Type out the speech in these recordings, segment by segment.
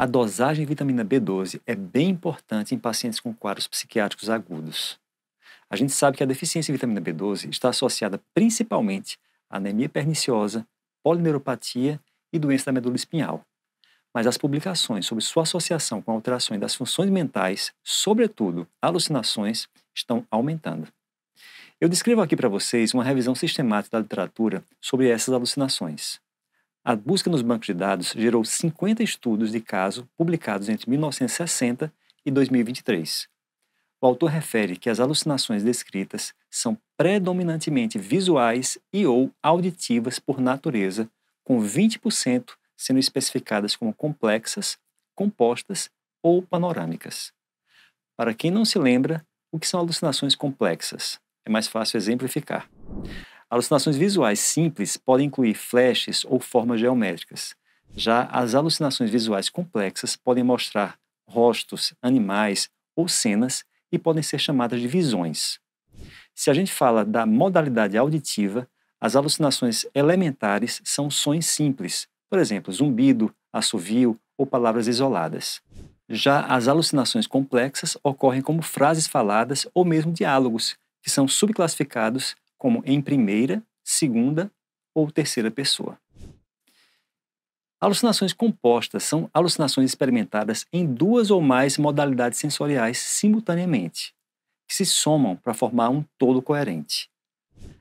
A dosagem de vitamina B12 é bem importante em pacientes com quadros psiquiátricos agudos. A gente sabe que a deficiência de vitamina B12 está associada principalmente à anemia perniciosa, polineuropatia e doença da medula espinhal. Mas as publicações sobre sua associação com alterações das funções mentais, sobretudo alucinações, estão aumentando. Eu descrevo aqui para vocês uma revisão sistemática da literatura sobre essas alucinações. A busca nos bancos de dados gerou 50 estudos de caso publicados entre 1960 e 2023. O autor refere que as alucinações descritas são predominantemente visuais e ou auditivas por natureza, com 20% sendo especificadas como complexas, compostas ou panorâmicas. Para quem não se lembra, o que são alucinações complexas? É mais fácil exemplificar. Alucinações visuais simples podem incluir flashes ou formas geométricas. Já as alucinações visuais complexas podem mostrar rostos, animais ou cenas e podem ser chamadas de visões. Se a gente fala da modalidade auditiva, as alucinações elementares são sons simples, por exemplo, zumbido, assovio ou palavras isoladas. Já as alucinações complexas ocorrem como frases faladas ou mesmo diálogos, que são subclassificados como em primeira, segunda ou terceira pessoa. Alucinações compostas são alucinações experimentadas em duas ou mais modalidades sensoriais simultaneamente, que se somam para formar um todo coerente.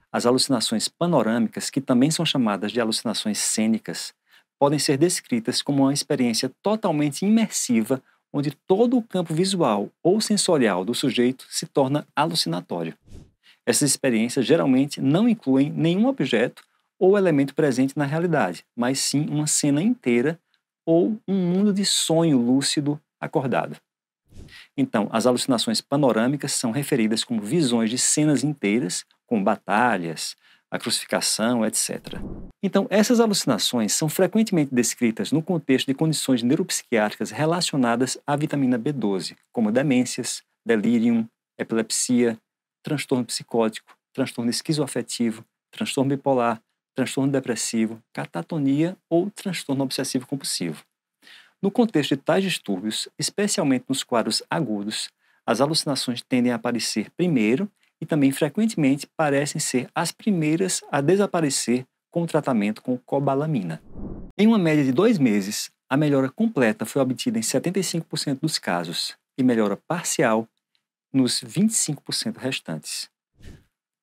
As alucinações panorâmicas, que também são chamadas de alucinações cênicas, podem ser descritas como uma experiência totalmente imersiva, onde todo o campo visual ou sensorial do sujeito se torna alucinatório. Essas experiências geralmente não incluem nenhum objeto ou elemento presente na realidade, mas sim uma cena inteira ou um mundo de sonho lúcido acordado. Então, as alucinações panorâmicas são referidas como visões de cenas inteiras, como batalhas, a crucificação, etc. Então, essas alucinações são frequentemente descritas no contexto de condições neuropsiquiátricas relacionadas à vitamina B12, como demências, delírio, epilepsia, transtorno psicótico, transtorno esquizoafetivo, transtorno bipolar, transtorno depressivo, catatonia ou transtorno obsessivo compulsivo. No contexto de tais distúrbios, especialmente nos quadros agudos, as alucinações tendem a aparecer primeiro e também frequentemente parecem ser as primeiras a desaparecer com o tratamento com cobalamina. Em uma média de dois meses, a melhora completa foi obtida em 75% dos casos e melhora parcial nos 25% restantes.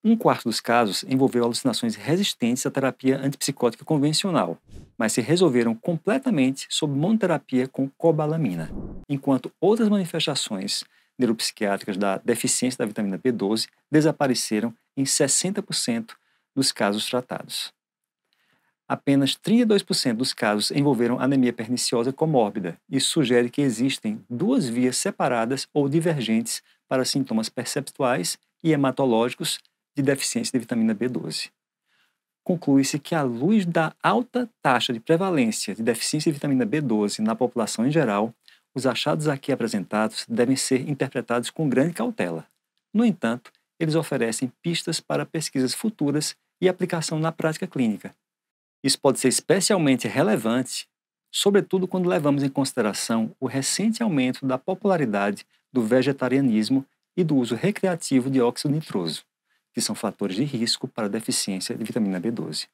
Um quarto dos casos envolveu alucinações resistentes à terapia antipsicótica convencional, mas se resolveram completamente sob monoterapia com cobalamina, enquanto outras manifestações neuropsiquiátricas da deficiência da vitamina B12 desapareceram em 60% dos casos tratados. Apenas 32% dos casos envolveram anemia perniciosa comórbida. e sugere que existem duas vias separadas ou divergentes para sintomas perceptuais e hematológicos de deficiência de vitamina B12. Conclui-se que, à luz da alta taxa de prevalência de deficiência de vitamina B12 na população em geral, os achados aqui apresentados devem ser interpretados com grande cautela. No entanto, eles oferecem pistas para pesquisas futuras e aplicação na prática clínica. Isso pode ser especialmente relevante sobretudo quando levamos em consideração o recente aumento da popularidade do vegetarianismo e do uso recreativo de óxido nitroso, que são fatores de risco para a deficiência de vitamina B12.